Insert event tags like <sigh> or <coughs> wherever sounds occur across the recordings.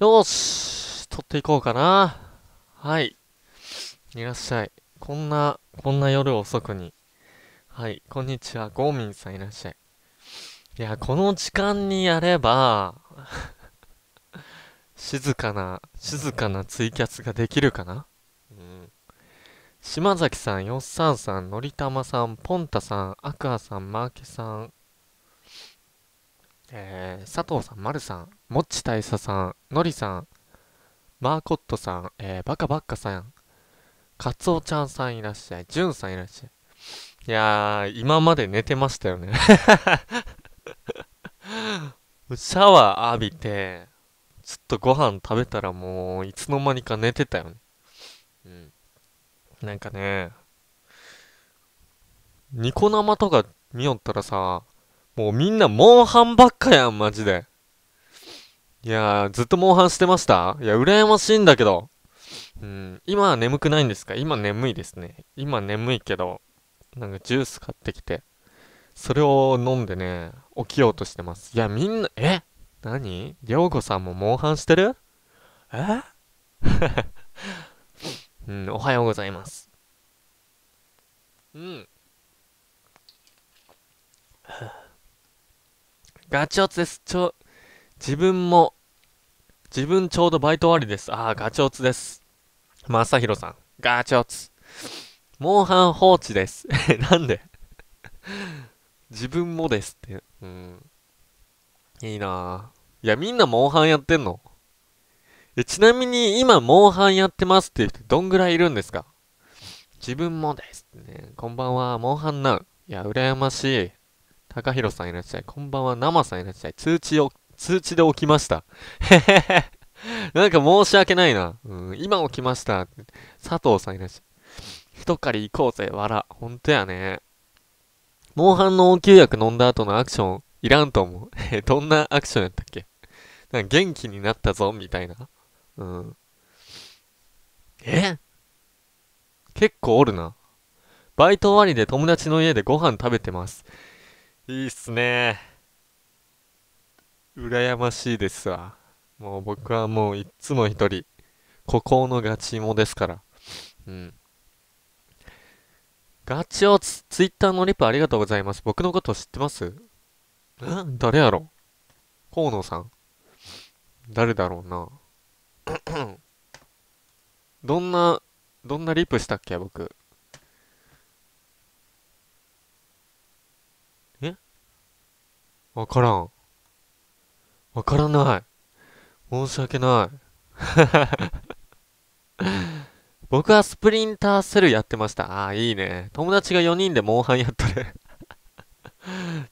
よし撮っていこうかな。はい。いらっしゃい。こんな、こんな夜遅くに。はい。こんにちは。ゴーミンさんいらっしゃい。いや、この時間にやれば <laughs> 静かな、静かなツイキャスができるかなうん。島崎さん、よっさんさん、のりたまさん、ぽんたさん、アクアさん、マーケさん、えー、佐藤さん、まるさん、もっち大佐さん、のりさん、マーコットさん、えー、バカバッカさん、カツオちゃんさんいらっしゃい、ジュンさんいらっしゃい。いやー、今まで寝てましたよね <laughs> シャワー浴びて、ちょっとご飯食べたらもう、いつの間にか寝てたよね。うん。なんかね、ニコ生とか見よったらさ、もうみんなモンハンばっかやん、マジで。いやー、ずっとモンハンしてましたいや、羨ましいんだけど。うん、今は眠くないんですか今眠いですね。今眠いけど、なんかジュース買ってきて、それを飲んでね、起きようとしてます。いや、みんな、え何りょうごさんもモンハンしてるえ <laughs> うん、おはようございます。うん。ガチオツです。ちょ、自分も自分ちょうどバイト終わりです。ああ、ガチオツです。まさひろさん。ガチオツ。モンハン放置です。え <laughs> なんで自分もですって。うん。いいなぁ。いや、みんなモンハンやってんのえ、ちなみに今モンハンやってますって言う人どんぐらいいるんですか自分もですってね。こんばんは、モンハンナウ。いや、羨ましい。高弘さんいらっしゃい。こんばんは、生さんいらっしゃい。通知を通知で起きました。へへへ。なんか申し訳ないな。うん、今起きました。佐藤さんいらっしゃい。一狩り行こうぜ、わら。ほんとやね。モンハンの応急薬飲んだ後のアクション、いらんと思う。え <laughs> どんなアクションやったっけなんか元気になったぞ、みたいな。うん。え結構おるな。バイト終わりで友達の家でご飯食べてます。いいっすね羨ましいですわ。もう僕はもういつも一人、孤高のガチ芋ですから。うん。ガチオツ、ツイッターのリプありがとうございます。僕のこと知ってますん誰やろ河野さん誰だろうな。<coughs> どんな、どんなリプしたっけ僕。えわからん。わからない。申し訳ない。<laughs> 僕はスプリンターセルやってました。ああ、いいね。友達が4人でモンハンやっとる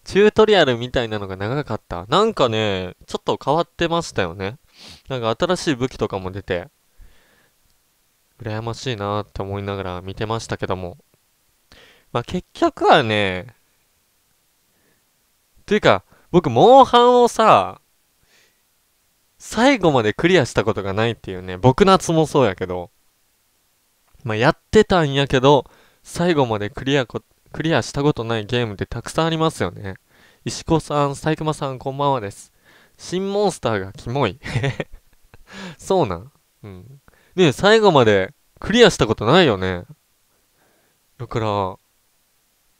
チュートリアルみたいなのが長かった。なんかね、ちょっと変わってましたよね。なんか新しい武器とかも出て、羨ましいなって思いながら見てましたけども。まあ、結局はね、というか、僕、モンハンをさ、最後までクリアしたことがないっていうね、僕夏もそうやけど、まあ、やってたんやけど、最後までクリアこ、クリアしたことないゲームってたくさんありますよね。石子さん、サイクさん、こんばんはです。新モンスターがキモい。<laughs> そうなん。うん。ねえ、最後までクリアしたことないよね。だか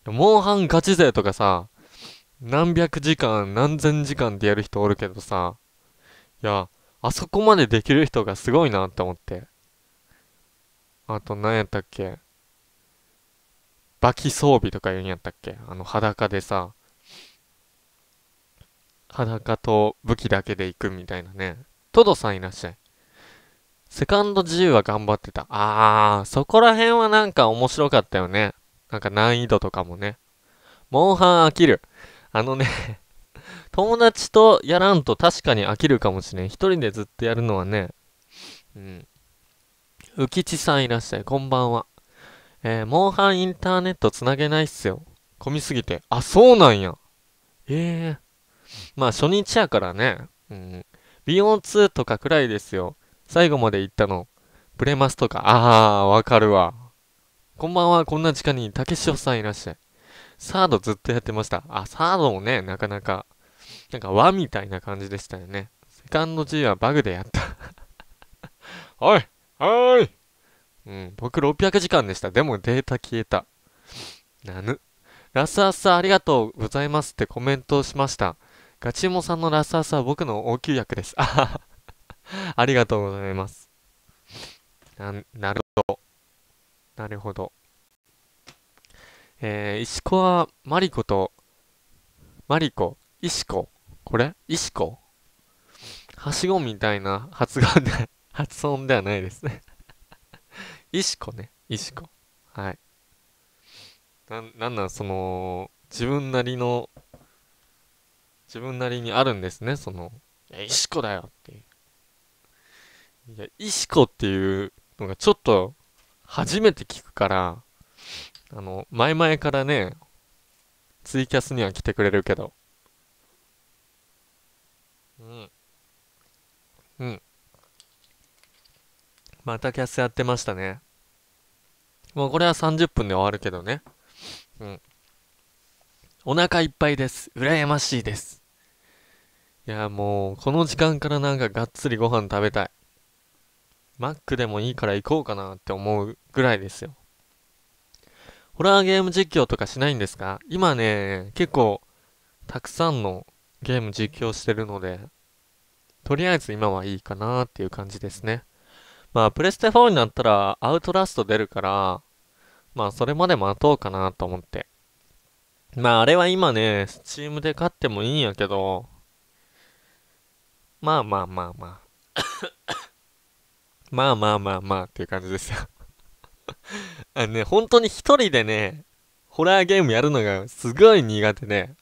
ら、モンハンガチ勢とかさ、何百時間、何千時間でやる人おるけどさ、いや、あそこまでできる人がすごいなって思って。あと何やったっけバキ装備とか言うんやったっけあの裸でさ、裸と武器だけで行くみたいなね。トドさんいらっしゃい。セカンド自由は頑張ってた。あー、そこら辺はなんか面白かったよね。なんか難易度とかもね。モンハン飽きる。あのね友達とやらんと確かに飽きるかもしれん。一人でずっとやるのはね、うん。浮ちさんいらっしゃい。こんばんは。えー、モンハンインターネットつなげないっすよ。混みすぎて。あ、そうなんや。ええー、まあ、初日やからね。うん。ビヨン2とかくらいですよ。最後まで行ったの。ブレマスとか。あー、わかるわ。こんばんは、こんな時間に、竹けさんいらっしゃい。サードずっとやってました。あ、サードもね、なかなかなんか和みたいな感じでしたよね。セカンド G はバグでやった <laughs> おいおいうん、僕600時間でした。でもデータ消えた。なぬ。ラスアスありがとうございますってコメントをしました。ガチモさんのラスアスは僕の応急薬です。あ <laughs> ありがとうございます。な、なるほど。なるほど。えー、石川マリコと、マリコ、石子これ石子はしごみたいな発音で、<laughs> 発音ではないですね石子 <laughs> ね。石子。はい。な、なんなん、その、自分なりの、自分なりにあるんですね、その、いや、石子だよっていう。いや、石子っていうのがちょっと、初めて聞くから、あの、前々からね、ツイキャスには来てくれるけど、うん。またキャスやってましたね。もうこれは30分で終わるけどね。うん。お腹いっぱいです。羨ましいです。いや、もう、この時間からなんかがっつりご飯食べたい。マックでもいいから行こうかなって思うぐらいですよ。ホラーゲーム実況とかしないんですか今ね、結構、たくさんのゲーム実況してるので、とりあえず今はいいかなっていう感じですね。まあ、プレステ4になったらアウトラスト出るから、まあ、それまで待とうかなと思って。まあ、あれは今ね、スチームで買ってもいいんやけど、まあまあまあまあ。まあまあ <coughs> まあまあっていう感じですよ <laughs> あのね、本当に一人でね、ホラーゲームやるのがすごい苦手で、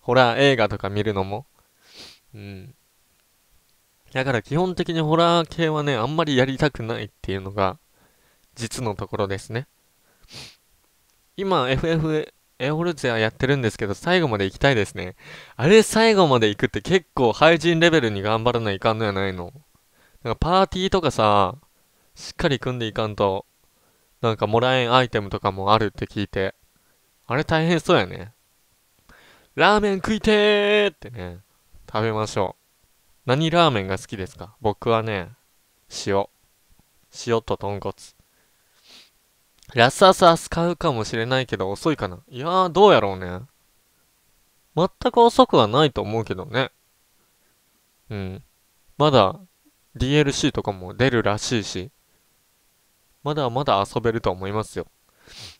ホラー映画とか見るのも。うん。だから基本的にホラー系はね、あんまりやりたくないっていうのが、実のところですね。今、FF エオルゼアやってるんですけど、最後まで行きたいですね。あれ最後まで行くって結構廃人レベルに頑張らないかんのやないの。なんかパーティーとかさ、しっかり組んでいかんと、なんかもらえんアイテムとかもあるって聞いて、あれ大変そうやね。ラーメン食いてーってね、食べましょう。何ラーメンが好きですか僕はね、塩。塩と豚骨。ラスアスス使うかもしれないけど遅いかな。いやー、どうやろうね。全く遅くはないと思うけどね。うん。まだ DLC とかも出るらしいし、まだまだ遊べると思いますよ。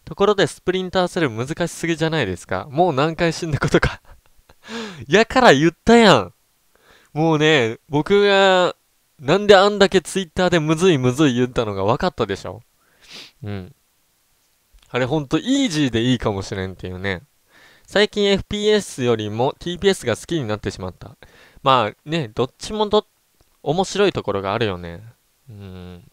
ところでスプリンターセル難しすぎじゃないですかもう何回死んだことか <laughs> やから言ったやんもうね、僕が、なんであんだけツイッターでむずいむずい言ったのが分かったでしょうん。あれほんとイージーでいいかもしれんっていうね。最近 FPS よりも TPS が好きになってしまった。まあね、どっちもど、面白いところがあるよね。うん。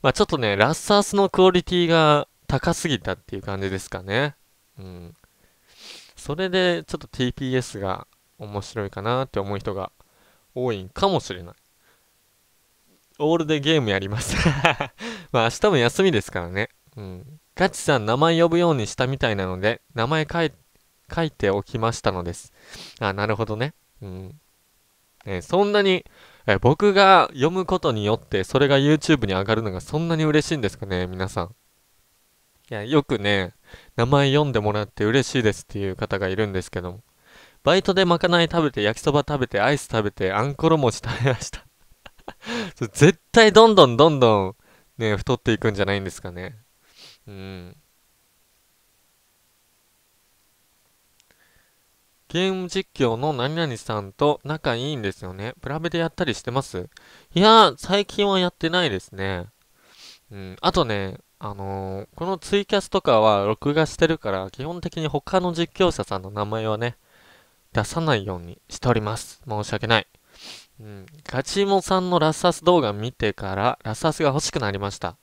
まあちょっとね、ラッサースのクオリティが高すぎたっていう感じですかね。うん。それでちょっと TPS が面白いかなって思う人が多いんかもしれない。オールでゲームやります <laughs> まあ明日も休みですからね。うん。ガチさん名前呼ぶようにしたみたいなので、名前書い書いておきましたのです。あ、なるほどね。うん。ね、そんなに、え僕が読むことによってそれが YouTube に上がるのがそんなに嬉しいんですかね皆さん。いや、よくね、名前読んでもらって嬉しいですっていう方がいるんですけども。バイトでまかない食べて、焼きそば食べて、アイス食べて、あんころ餅食べました <laughs> 絶対どんどんどんどん、ね、太っていくんじゃないんですかね。うん。ゲーム実況の何々さんと仲いいんですよね。プラベでやったりしてますいやー、最近はやってないですね。うん。あとね、あのー、このツイキャスとかは録画してるから、基本的に他の実況者さんの名前はね、出さないようにしております。申し訳ない。うん、ガチモさんのラッサス動画見てから、ラッサスが欲しくなりました。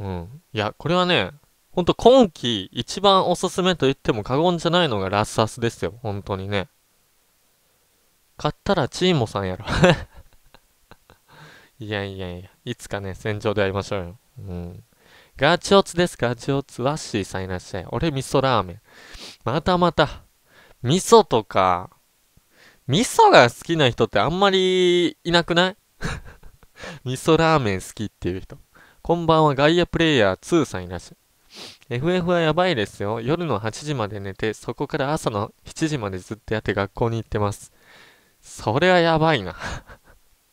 うん。いや、これはね、ほんと今季一番おすすめと言っても過言じゃないのがラッサスですよ。本当にね。買ったらチーモさんやろ <laughs> いやいやいや、いつかね、戦場でやりましょうよ。うん。ガチオツです、ガチオツ。ワッシーさんいらっしゃい。俺味噌ラーメン。またまた。味噌とか、味噌が好きな人ってあんまりいなくない <laughs> 味噌ラーメン好きっていう人。こんばんは、ガイアプレイヤー2さんいらっしゃい。FF はやばいですよ。夜の8時まで寝て、そこから朝の7時までずっとやって学校に行ってます。それはやばいな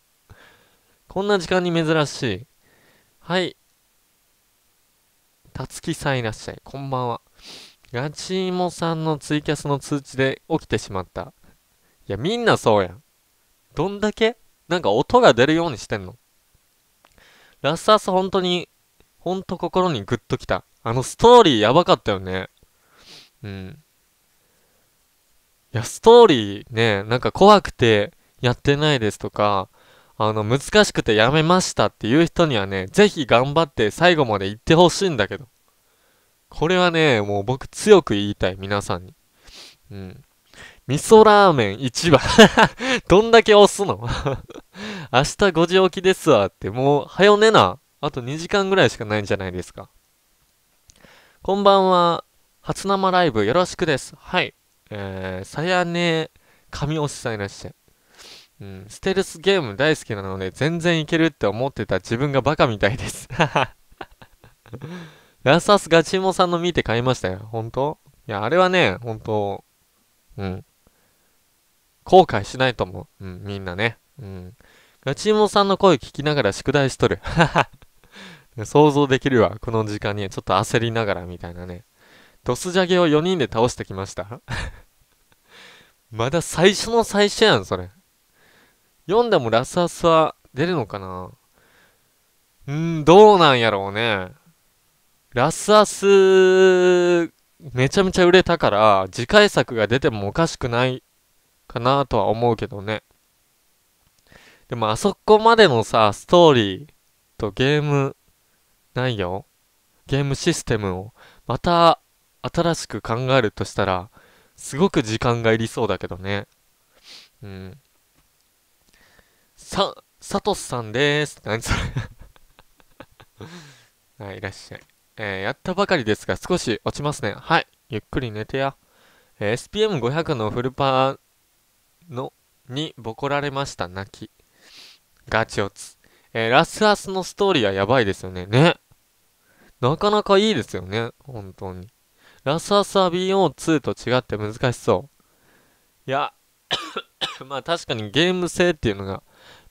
<laughs> こんな時間に珍しい。はい。たつきさんいらっしゃい。こんばんは。ガチイもさんのツイキャスの通知で起きてしまった。いや、みんなそうやん。どんだけなんか音が出るようにしてんの。ラスアス本当に、ほんと心にグッときた。あのストーリーやばかったよね。うん。いや、ストーリーね、なんか怖くてやってないですとか、あの、難しくてやめましたっていう人にはね、ぜひ頑張って最後まで行ってほしいんだけど。これはね、もう僕強く言いたい、皆さんに。うん。味噌ラーメン1番 <laughs> どんだけ押すの <laughs> 明日5時起きですわって、もう、はよ寝な。あと2時間ぐらいしかないんじゃないですか。こんばんは。初生ライブよろしくです。はい。えー、さやね神押しさんいらっしゃい。うん、ステルスゲーム大好きなので全然いけるって思ってた自分がバカみたいです。<laughs> ラスアスガチモさんの見て買いましたよ。本当いや、あれはね、本当うん。後悔しないと思う。うん、みんなね。うん。ガチモさんの声聞きながら宿題しとる。はは。想像できるわ。この時間に。ちょっと焦りながらみたいなね。ドスジャゲを4人で倒してきました。<laughs> まだ最初の最初やん、それ。読んでもラスアスは出るのかなうん、どうなんやろうね。ラスアス、めちゃめちゃ売れたから、次回作が出てもおかしくないかなとは思うけどね。でもあそこまでのさ、ストーリーとゲーム内容、ゲームシステムをまた新しく考えるとしたら、すごく時間がいりそうだけどね。うん。さ、サトスさんでーす。何それはい、いらっしゃい。えー、やったばかりですが少し落ちますね。はい。ゆっくり寝てや。えー、SPM500 のフルパーの、にボコられました。泣き。ガチオツ。えー、ラスアスのストーリーはやばいですよね。ね。なかなかいいですよね。本当に。ラスアスは BO2 と違って難しそう。いや、<coughs> まあ確かにゲーム性っていうのが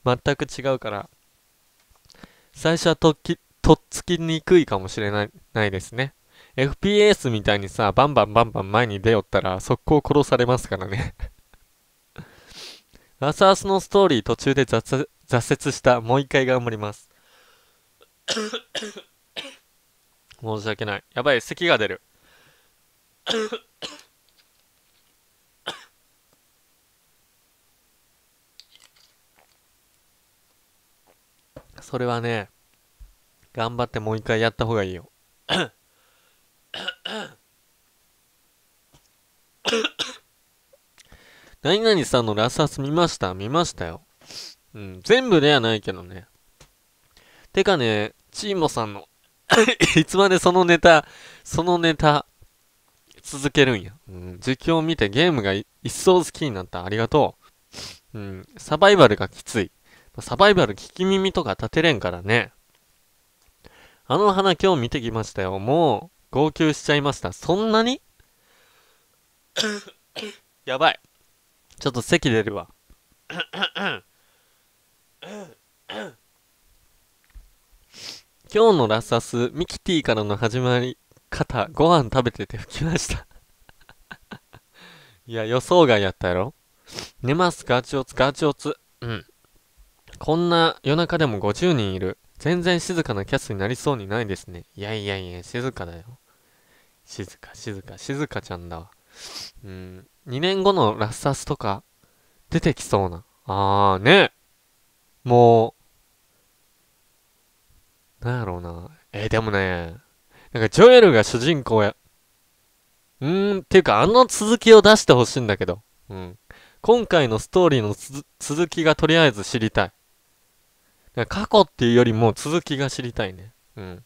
全く違うから、最初は突起、とっつきにくいかもしれないないですね。FPS みたいにさ、バンバンバンバン前に出よったら、速攻殺されますからねラ <laughs> スアスのストーリー途中で挫折した。もう一回頑張ります <coughs> 申し訳ない。やばい、咳が出る <coughs> それはね、頑張ってもう一回やった方がいいよ。何々さんのラスアス見ました見ましたよ。うん、全部ではないけどね。てかね、チーモさんの <coughs> いつまでそのネタ、そのネタ、続けるんや。うん、実況を見てゲームが一層好きになった。ありがとう。うん、サバイバルがきつい。サバイバル聞き耳とか立てれんからね。あの花今日見てきましたよ。もう、号泣しちゃいました。そんなに <coughs> やばい。ちょっと席出るわ。<coughs> 今日のラサス、ミキティからの始まり方、ご飯食べてて吹きました <laughs> いや、予想外やったやろ寝ます、ガチオツ、ガチオツ。うん。こんな夜中でも50人いる。全然静かなキャスになりそうにないですね。いやいやいや、静かだよ。静か、静か、静かちゃんだわ。うん、2年後のラッサスとか、出てきそうな。あーねもう、なんやろうな。えー、でもね、なんかジョエルが主人公や、うーん、っていうかあの続きを出してほしいんだけど。うん。今回のストーリーの続きがとりあえず知りたい。過去っていうよりも続きが知りたいね。うん。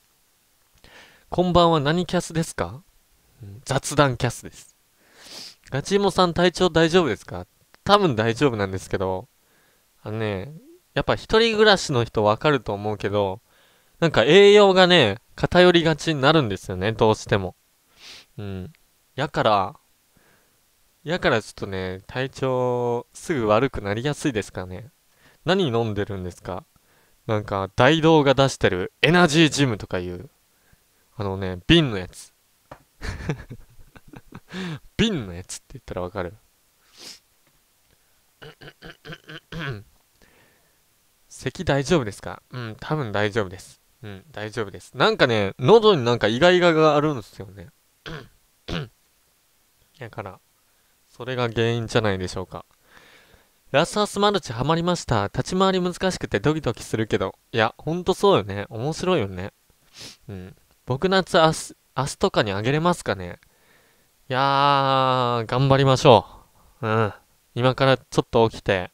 こんばんは何キャスですか、雑談キャスです。ガチーモさん体調大丈夫ですか多分大丈夫なんですけど、あのね、やっぱ一人暮らしの人わかると思うけど、なんか栄養がね、偏りがちになるんですよね、どうしても。うん。やから、やからちょっとね、体調すぐ悪くなりやすいですかね。何飲んでるんですかなんか、大道が出してるエナジージムとかいう、あのね、瓶のやつ。<laughs> 瓶のやつって言ったらわかる。<coughs> 咳大丈夫ですかうん、多分大丈夫です。うん、大丈夫です。なんかね、喉になんかイガイガがあるんですよね。だ <coughs> から、それが原因じゃないでしょうか。ラスアスマルチハマりました。立ち回り難しくてドキドキするけど。いや、ほんとそうよね。面白いよね。うん。僕夏明日、明日とかにあげれますかねいやー、頑張りましょう。うん。今からちょっと起きて、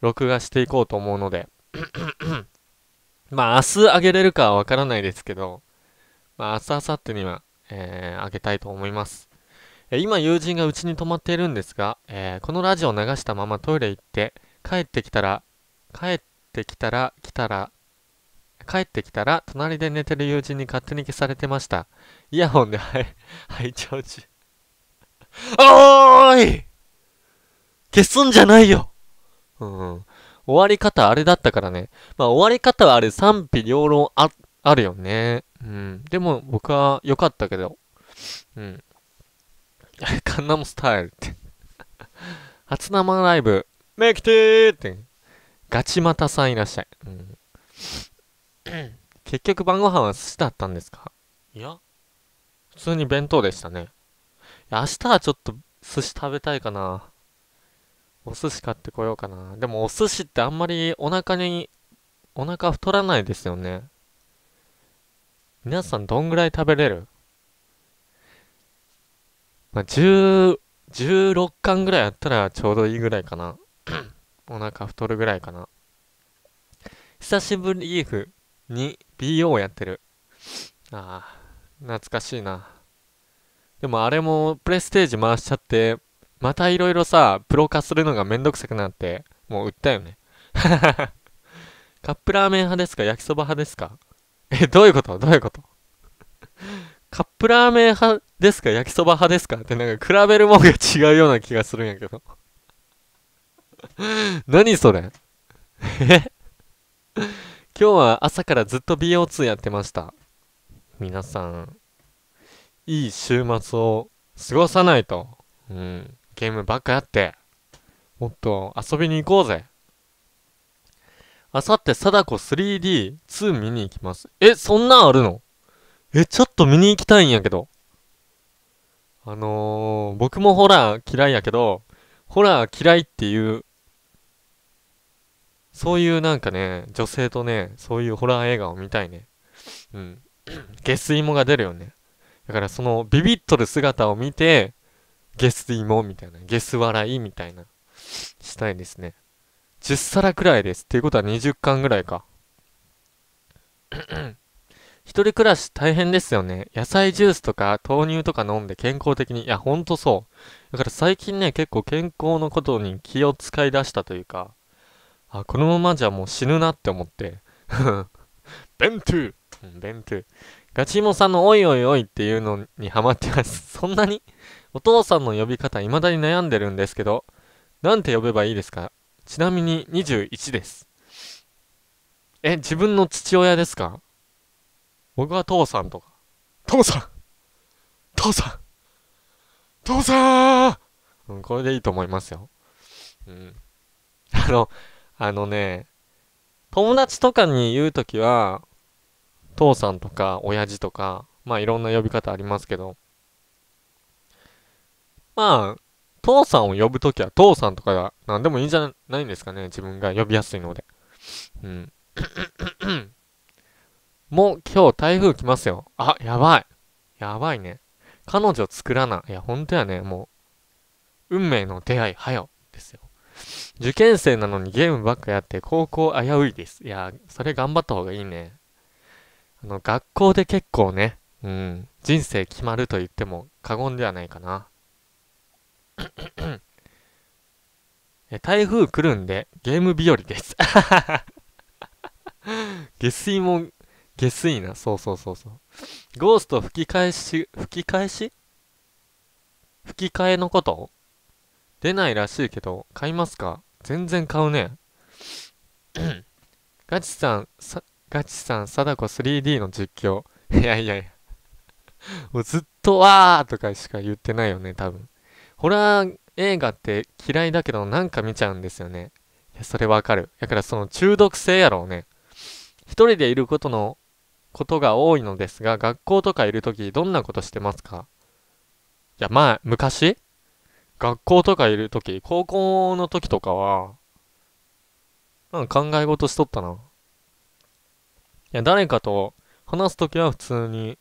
録画していこうと思うので。<coughs> まあ、明日あげれるかはわからないですけど、まあ、明日、明後日には、えー、あげたいと思います。今友人がうちに泊まっているんですが、えー、このラジオを流したままトイレ行って、帰ってきたら、帰ってきたら、来たら、帰ってきたら、隣で寝てる友人に勝手に消されてました。イヤホンで、はい、拝聴中。おーい消すんじゃないようん。終わり方あれだったからね。まあ終わり方はあれ賛否両論あ、あるよね。うん。でも僕は良かったけど。うん。<laughs> カンナムスタイルって初生ライブ、メキテーって。ガチマタさんいらっしゃい。うん、結局晩ご飯は寿司だったんですかいや、普通に弁当でしたね。明日はちょっと寿司食べたいかな。お寿司買ってこようかな。でもお寿司ってあんまりお腹に、お腹太らないですよね。皆さんどんぐらい食べれるまあ、10、16巻ぐらいあったらちょうどいいぐらいかな。<clears throat> お腹太るぐらいかな。久しぶりーフに BO をやってる。ああ、懐かしいな。でもあれもプレステージ回しちゃって、またいろいろさ、プロ化するのがめんどくさくなって、もう売ったよね。<laughs> カップラーメン派ですか焼きそば派ですかえ、どういうことどういうこと <laughs> カップラーメン派ですか焼きそば派ですかってなんか比べるもんが違うような気がするんやけど <laughs> 何それえ <laughs> 今日は朝からずっと BO2 やってました。皆さん、いい週末を過ごさないと。うん。ゲームばっかやって。もっと遊びに行こうぜ。あさって貞子 3D2 見に行きます。え、そんなんあるのえ、ちょっと見に行きたいんやけど。あのー、僕もホラー嫌いやけど、ホラー嫌いっていう、そういうなんかね、女性とね、そういうホラー映画を見たいね。うん。下水もが出るよね。だからそのビビっとる姿を見て、ゲス芋みたいな、ゲス笑いみたいな、したいですね。10皿くらいです。っていうことは20巻ぐらいか。<clears throat> 一人暮らし大変ですよね。野菜ジュースとか豆乳とか飲んで健康的に。いや、ほんとそう。だから最近ね、結構健康のことに気を使い出したというか、あ、このままじゃもう死ぬなって思って。ベ <laughs> ン弁当うん、ゥー。ガチモさんのおいおいおいっていうのにハマってます。<laughs> そんなにお父さんの呼び方未だに悩んでるんですけど、なんて呼べばいいですかちなみに21です。え、自分の父親ですか僕は父さんとか。父さん父さん父さんうん、これでいいと思いますよ。うん。<laughs> あの、あのね、友達とかに言うときは、父さんとか親父とか、まあいろんな呼び方ありますけど、まあ、父さんを呼ぶときは父さんとかが何でもいいんじゃないんですかね。自分が呼びやすいので。うん。もう今日台風来ますよ。あ、やばい。やばいね。彼女作らな。いや、ほんとやね、もう。運命の出会い、はよ。ですよ。受験生なのにゲームばっかやって高校危ういです。いや、それ頑張った方がいいね。あの、学校で結構ね、うん、人生決まると言っても過言ではないかな。え台風来るんでゲーム日和です。下水も下水な。そうそうそうそう。ゴースト吹き返し、吹き返し吹き替えのこと出ないらしいけど、買いますか全然買うね。<clears throat> ガチさん、さ、ガチさん、貞子 3D の実況。いやいやいや。もうずっとわーとかしか言ってないよね、多分。ホラー映画って嫌いだけどなんか見ちゃうんですよね。いや、それわかる。だからその中毒性やろうね。一人でいることのことが多いのですが、学校とかいるときどんなことしてますかいや、前、昔学校とかいるとき、高校のときとかは、なんか考え事しとったな。いや、誰かと話すときは普通に、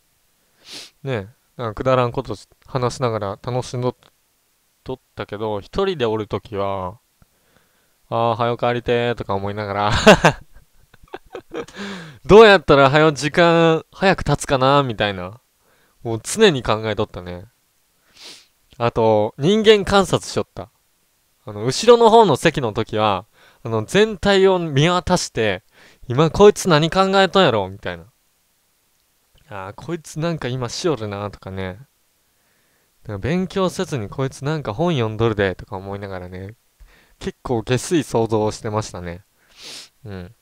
ね、なんかくだらんこと話しながら楽しんどったけど、一人でおるときは、ああ、早く帰りてーとか思いながらどうやったら早時間早く経つかなみたいな。もう常に考えとったね。あと、人間観察しよった。あの、後ろの方の席の時は、あの、全体を見渡して、今こいつ何考えとんやろみたいな。ああ、こいつなんか今しよるなとかね。か勉強せずにこいつなんか本読んどるでとか思いながらね、結構下水想像をしてましたね。うん。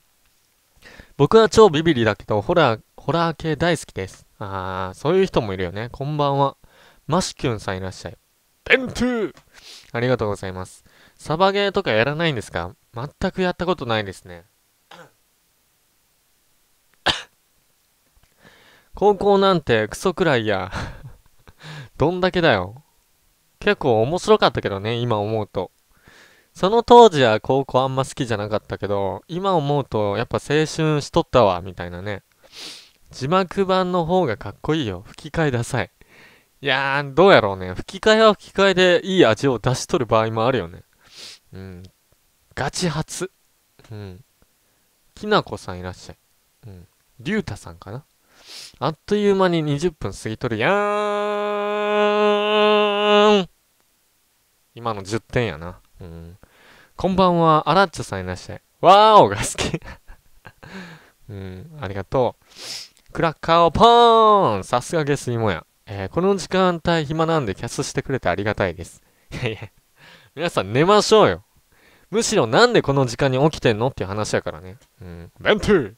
僕は超ビビリだけど、ホラー、ホラー系大好きです。あー、そういう人もいるよね。こんばんは。マシキュンさんいらっしゃい。ベントゥーありがとうございます。サバゲーとかやらないんですか全くやったことないですね。<coughs> 高校なんてクソくらいや。<laughs> どんだけだよ。結構面白かったけどね、今思うと。その当時は高校あんま好きじゃなかったけど、今思うとやっぱ青春しとったわ、みたいなね。字幕版の方がかっこいいよ。吹き替えださい。いやー、どうやろうね。吹き替えは吹き替えでいい味を出しとる場合もあるよね。うん。ガチ初。うん。きなこさんいらっしゃい。うん。りゅうたさんかな。あっという間に20分過ぎとるやーん。今の10点やな。うん。こんばんは、アラッチョさんいらっしゃい。わーおが好き。<laughs> うん、ありがとう。クラッカーをポーンさすがゲスイモや。えー、この時間帯暇なんでキャスしてくれてありがたいです。いやいや、皆さん寝ましょうよ。むしろなんでこの時間に起きてんのっていう話やからね。うん。ベンプー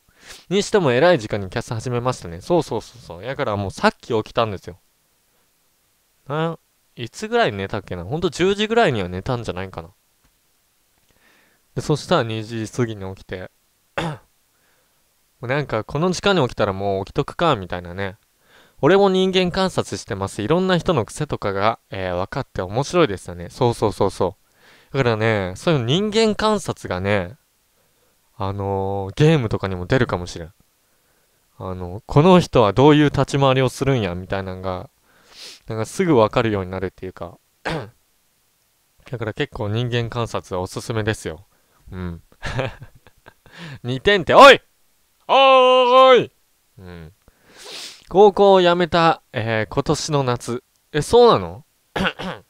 にしても偉い時間にキャス始めましたね。そうそうそうそう。やからもうさっき起きたんですよ。な、いつぐらい寝たっけなほんと10時ぐらいには寝たんじゃないかな。で、そしたら2時過ぎに起きて <clears throat> なんかこの時間に起きたらもう起きとくか、みたいなね。俺も人間観察してます。いろんな人の癖とかが、えー、分かって面白いですよね。そうそうそうそう。だからね、そういう人間観察がね、あのー、ゲームとかにも出るかもしれん。あのー、この人はどういう立ち回りをするんや、みたいなのが、なんかすぐ分かるようになるっていうか。<clears throat> だから結構人間観察はおすすめですよ。うん。2 <laughs> 点って、おいおーい、うん、高校を辞めた、えー、今年の夏。え、そうなの <coughs>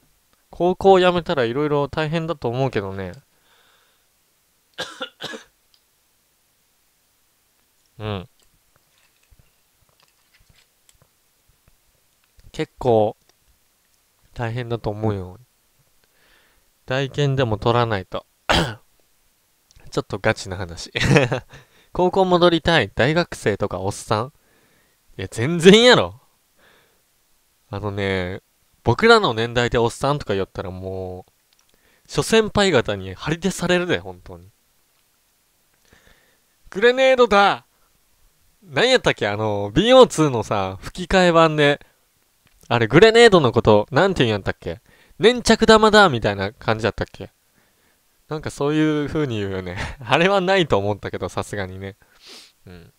高校を辞めたらいろいろ大変だと思うけどね。<coughs> うん。結構大変だと思うよ。大剣でも取らないとちょっとガチな話。<laughs> 高校戻りたい大学生とかおっさんいや、全然やろ。あのね、僕らの年代でおっさんとか言ったらもう、諸先輩方に張り出されるで、本当に。グレネードだ何やったっけあの、BO2 のさ、吹き替え版で、あれ、グレネードのこと、なんて言うんやったっけ粘着玉だみたいな感じだったっけなんかそういう風に言うよね。<laughs> あれはないと思ったけど、さすがにね。うん。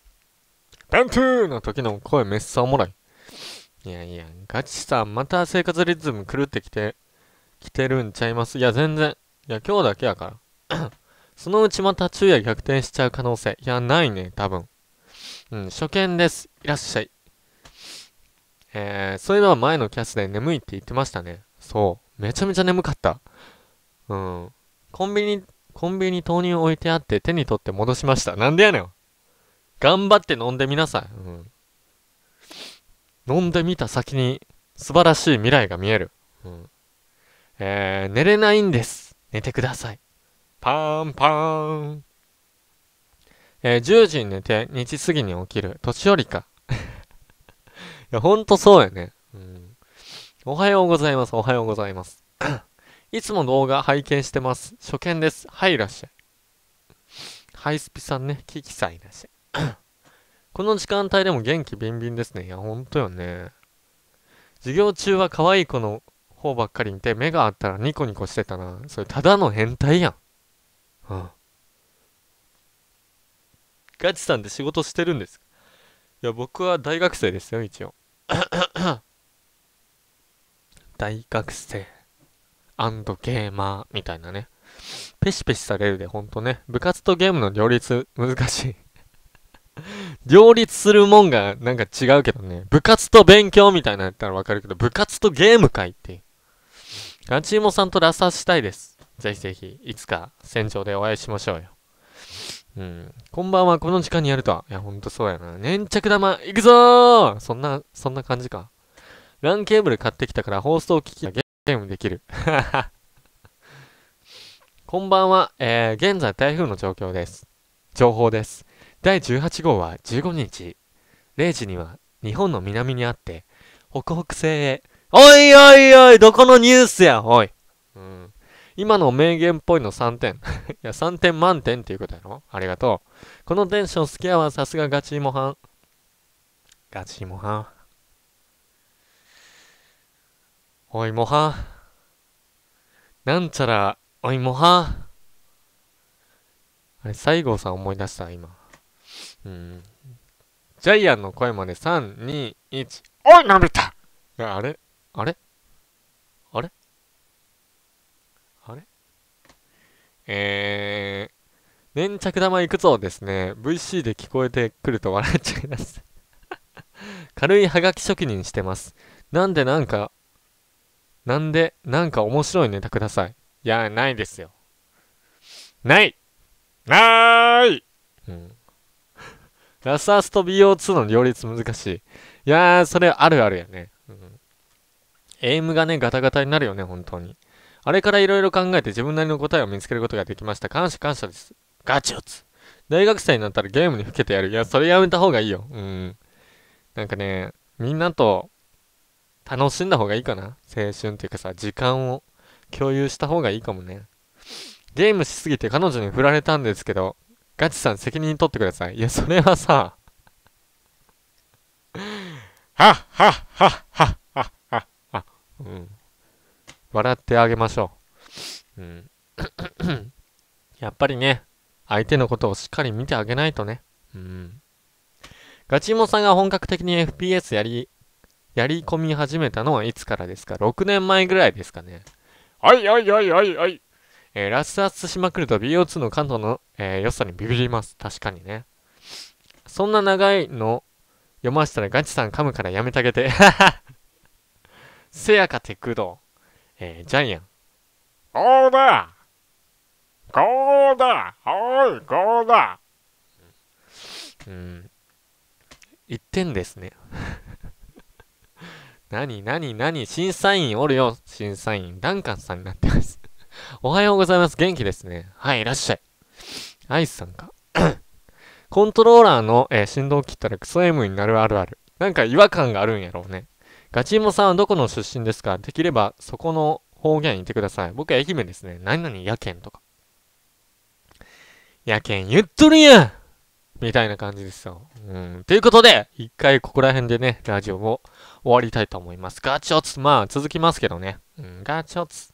タントゥーの時の声めっさおもろい。いやいや、ガチさん、また生活リズム狂ってきて、来てるんちゃいます。いや、全然。いや、今日だけやから。<coughs> そのうちまた昼夜逆転しちゃう可能性。いや、ないね、多分。うん、初見です。いらっしゃい。えー、そういえば前のキャスで眠いって言ってましたね。そう。めちゃめちゃ眠かった。うん。コンビニ、コンビニ豆乳置いてあって手に取って戻しました。なんでやねん。頑張って飲んでみなさい。うん、飲んでみた先に素晴らしい未来が見える。うんえー、寝れないんです。寝てください。パーンパーン。えー、10時に寝て2時過ぎに起きる。年寄りか。<laughs> いや、ほんとそうやね。うん。おはようございます。おはようございます。いつも動画拝見してます。初見です。はい、いらっしゃい。ハイスピさんね、キキさんいらっしゃい。<coughs> この時間帯でも元気ビンビンですね。いや、ほんとよね。授業中は可愛い子の方ばっかり見て、目があったらニコニコしてたな。それただの変態やん。うん。ガチさんで仕事してるんですかいや、僕は大学生ですよ、一応。<coughs> 大学生。アンドゲーマーみたいなね。ペシペシされるで、ほんとね。部活とゲームの両立、難しい両立するもんがなんか違うけどね。部活と勉強みたいなやったらわかるけど、部活とゲームいってガチーモさんとラサしたいです。ぜひぜひ、いつか戦場でお会いしましょうよ。うん。こんばんは、この時間にやるとは。いや、ほんとそうやな。粘着玉、行くぞーそんな、そんな感じか。LAN ケーブル買ってきたから放送機器だけゲームできる。<laughs> こんばんは、えー、現在台風の状況です。情報です。第18号は15日、0時には日本の南にあって、北北西へ、おいおいおい、どこのニュースや、おい。うん、今の名言っぽいの3点。<laughs> いや、3点満点っていうことやろありがとう。このテンション好きやわ、さすがガチモハン。ガチモハン。おい、もは。なんちゃら、おい、もは。あれ、西郷さん思い出した、今。うん。ジャイアンの声まで、3、2、1、おい、なめたあれあれあれあれえー、粘着玉いくぞですね。VC で聞こえてくると笑っちゃいます <laughs> 軽いハガキ職人してます。なんでなんか、なんで、なんか面白いネタください。いや、ないですよ。ないなーい、うん、<laughs> ラスアスと BO2 の両立難しい。いやー、それあるあるやね。うん。エイムがね、ガタガタになるよね、本当に。あれからいろいろ考えて自分なりの答えを見つけることができました。感謝感謝です。ガチオツ。大学生になったらゲームにふけてやる。いや、それやめた方がいいよ。うん。なんかね、みんなと楽しんだ方がいいかな青春っていうかさ、時間を共有した方がいいかもね。ゲームしすぎて彼女に振られたんですけど、ガチさん責任取ってください。いや、それはさ、<laughs> はっはっはっはっはっはっは、うん。笑ってあげましょう。うん。<coughs> やっぱりね、相手のことをしっかり見てあげないとね。うん。ガチモさんが本格的に FPS やりやり込み始めたのはいつからですか ?6 年前ぐらいですかね。はいはいはいはいはい。えー、アスしまくると BO2 の感度の、えー、良さにビビります。確かにね。そんな長いの読ましたらガチさん噛むからやめてあげて。せやかてくど。えー、ジャイアン。こうだこうだおい、こうだうん。1点ですね。何何何審査員おるよ、審査員。ダンカンさんになってます <laughs> おはようございます。元気ですね。はい、いらっしゃい。アイスさんか。<coughs> コントローラーの、えー、振動を切ったらクソ M になるあるある。なんか違和感があるんやろうね。ガチーモさんはどこの出身ですかできればそこの方言言ってください。僕は愛媛ですね。何々やけんとか。やけん言っとるやんみたいな感じですよ。うん。ということで、一回ここら辺でね、ラジオを終わりたいと思います。ガチオツ、まあ続きますけどね。うん、ガチオツ。